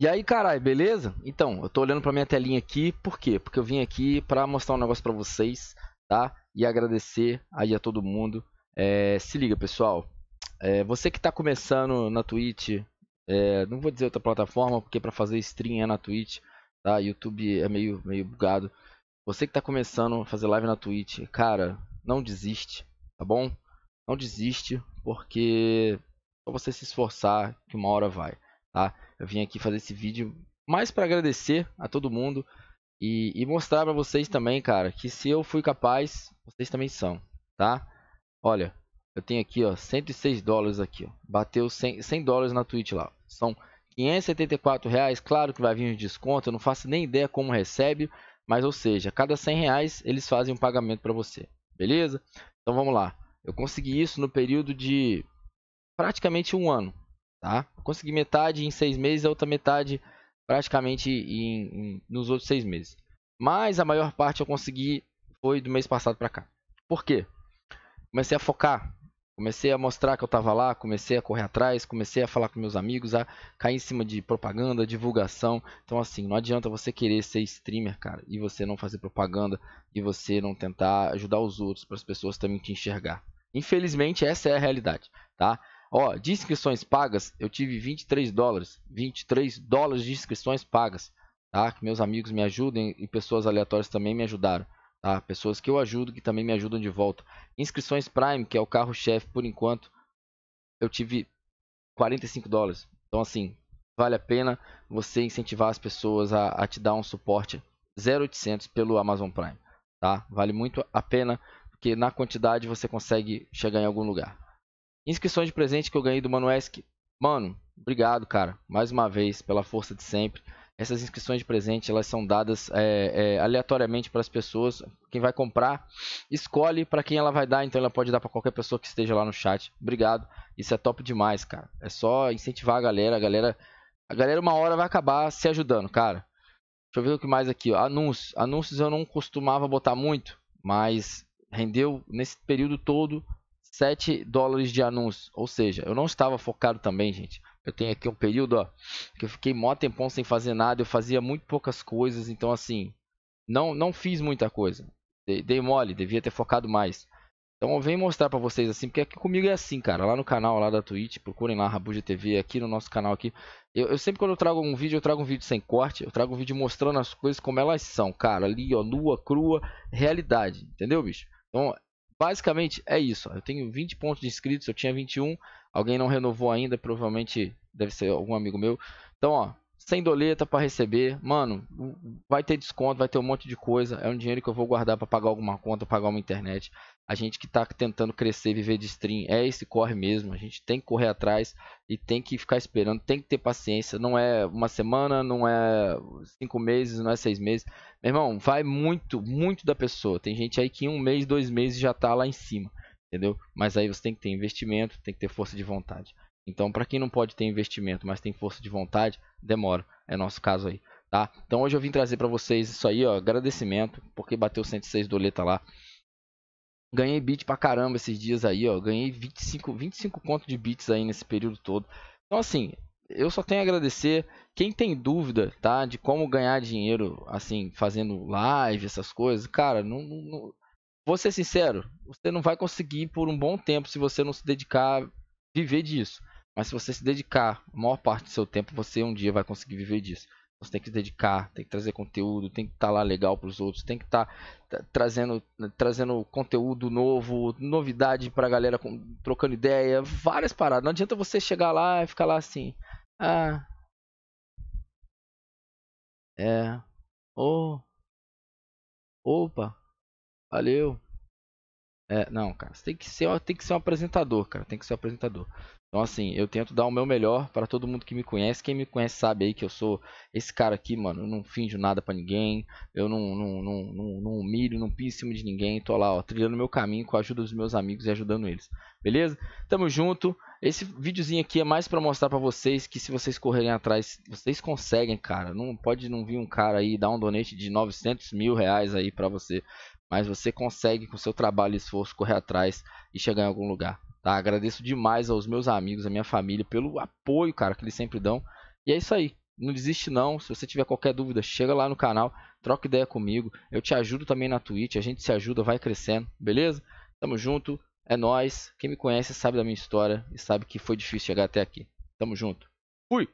E aí, caralho, beleza? Então, eu tô olhando pra minha telinha aqui, por quê? Porque eu vim aqui pra mostrar um negócio pra vocês, tá? E agradecer aí a todo mundo. É, se liga, pessoal. É, você que tá começando na Twitch, é, não vou dizer outra plataforma, porque pra fazer stream é na Twitch, tá? YouTube é meio, meio bugado. Você que tá começando a fazer live na Twitch, cara, não desiste, tá bom? Não desiste, porque é só você se esforçar que uma hora vai, tá? Eu vim aqui fazer esse vídeo mais para agradecer a todo mundo e, e mostrar para vocês também, cara, que se eu fui capaz, vocês também são, tá? Olha, eu tenho aqui, ó, 106 dólares aqui, ó. Bateu 100, 100 dólares na Twitch lá. São 574 reais, claro que vai vir um desconto, eu não faço nem ideia como recebe, mas ou seja, cada 100 reais eles fazem um pagamento para você, beleza? Então vamos lá, eu consegui isso no período de praticamente um ano, Tá? Consegui metade em seis meses, a outra metade praticamente em, em, nos outros seis meses. Mas a maior parte eu consegui foi do mês passado para cá. Por quê? Comecei a focar, comecei a mostrar que eu estava lá, comecei a correr atrás, comecei a falar com meus amigos, a cair em cima de propaganda, divulgação. Então assim, não adianta você querer ser streamer, cara, e você não fazer propaganda e você não tentar ajudar os outros para as pessoas também te enxergar. Infelizmente essa é a realidade, tá? Ó, de inscrições pagas, eu tive 23 dólares. 23 dólares de inscrições pagas. Tá? Que meus amigos me ajudem e pessoas aleatórias também me ajudaram. Tá? Pessoas que eu ajudo que também me ajudam de volta. Inscrições Prime, que é o carro-chefe por enquanto, eu tive 45 dólares. Então, assim, vale a pena você incentivar as pessoas a, a te dar um suporte 0800 pelo Amazon Prime. Tá? Vale muito a pena, porque na quantidade você consegue chegar em algum lugar. Inscrições de presente que eu ganhei do Manuesc. Mano, obrigado, cara. Mais uma vez, pela força de sempre. Essas inscrições de presente, elas são dadas é, é, aleatoriamente para as pessoas. Quem vai comprar, escolhe para quem ela vai dar. Então, ela pode dar para qualquer pessoa que esteja lá no chat. Obrigado. Isso é top demais, cara. É só incentivar a galera. A galera, a galera uma hora vai acabar se ajudando, cara. Deixa eu ver o que mais aqui. Ó. Anúncios. Anúncios eu não costumava botar muito, mas rendeu nesse período todo 7 dólares de anúncio. Ou seja, eu não estava focado também, gente. Eu tenho aqui um período ó, que eu fiquei mó tempão sem fazer nada. Eu fazia muito poucas coisas. Então, assim, não, não fiz muita coisa. Dei, dei mole, devia ter focado mais. Então, eu venho mostrar pra vocês assim, porque aqui comigo é assim, cara. Lá no canal lá da Twitch, procurem lá Rabuja TV, aqui no nosso canal aqui. Eu, eu sempre quando eu trago um vídeo, eu trago um vídeo sem corte. Eu trago um vídeo mostrando as coisas como elas são, cara. Ali, ó, nua, crua, realidade. Entendeu, bicho? Então, basicamente é isso. Eu tenho 20 pontos de inscritos, eu tinha 21, alguém não renovou ainda, provavelmente deve ser algum amigo meu. Então, ó, sem doleta para receber. Mano, vai ter desconto, vai ter um monte de coisa. É um dinheiro que eu vou guardar para pagar alguma conta, pagar uma internet. A gente que tá tentando crescer, viver de stream, é esse corre mesmo. A gente tem que correr atrás e tem que ficar esperando, tem que ter paciência. Não é uma semana, não é cinco meses, não é seis meses. Meu irmão, vai muito, muito da pessoa. Tem gente aí que em um mês, dois meses já tá lá em cima, entendeu? Mas aí você tem que ter investimento, tem que ter força de vontade. Então, para quem não pode ter investimento, mas tem força de vontade, demora. É nosso caso aí, tá? Então, hoje eu vim trazer para vocês isso aí, ó, agradecimento, porque bateu 106 doleta lá. Ganhei bit pra caramba esses dias aí, ó. Ganhei 25, 25 conto de bits aí nesse período todo. Então, assim, eu só tenho a agradecer. Quem tem dúvida, tá? De como ganhar dinheiro, assim, fazendo live, essas coisas, cara, não, não... Vou ser sincero, você não vai conseguir por um bom tempo se você não se dedicar a viver disso. Mas se você se dedicar a maior parte do seu tempo, você um dia vai conseguir viver disso. Você tem que se dedicar, tem que trazer conteúdo, tem que estar tá lá legal para os outros, tem que estar tá, tá trazendo, trazendo conteúdo novo, novidade para a galera, trocando ideia, várias paradas. Não adianta você chegar lá e ficar lá assim, ah, é, oh, opa, valeu, é, não, cara, você tem que ser, tem que ser um apresentador, cara, tem que ser um apresentador. Então, assim, eu tento dar o meu melhor para todo mundo que me conhece. Quem me conhece sabe aí que eu sou esse cara aqui, mano. Eu não finjo nada para ninguém. Eu não, não, não, não, não humilho, não piso em cima de ninguém. Tô lá, ó, trilhando meu caminho com a ajuda dos meus amigos e ajudando eles. Beleza? Tamo junto. Esse videozinho aqui é mais para mostrar para vocês que se vocês correrem atrás, vocês conseguem, cara. Não pode não vir um cara aí dar um donate de 900 mil reais aí para você mas você consegue com seu trabalho e esforço correr atrás e chegar em algum lugar. Tá? Agradeço demais aos meus amigos, à minha família pelo apoio, cara, que eles sempre dão. E é isso aí. Não desiste não. Se você tiver qualquer dúvida, chega lá no canal, troca ideia comigo. Eu te ajudo também na Twitch, a gente se ajuda, vai crescendo, beleza? Tamo junto. É nós. Quem me conhece sabe da minha história e sabe que foi difícil chegar até aqui. Tamo junto. Fui.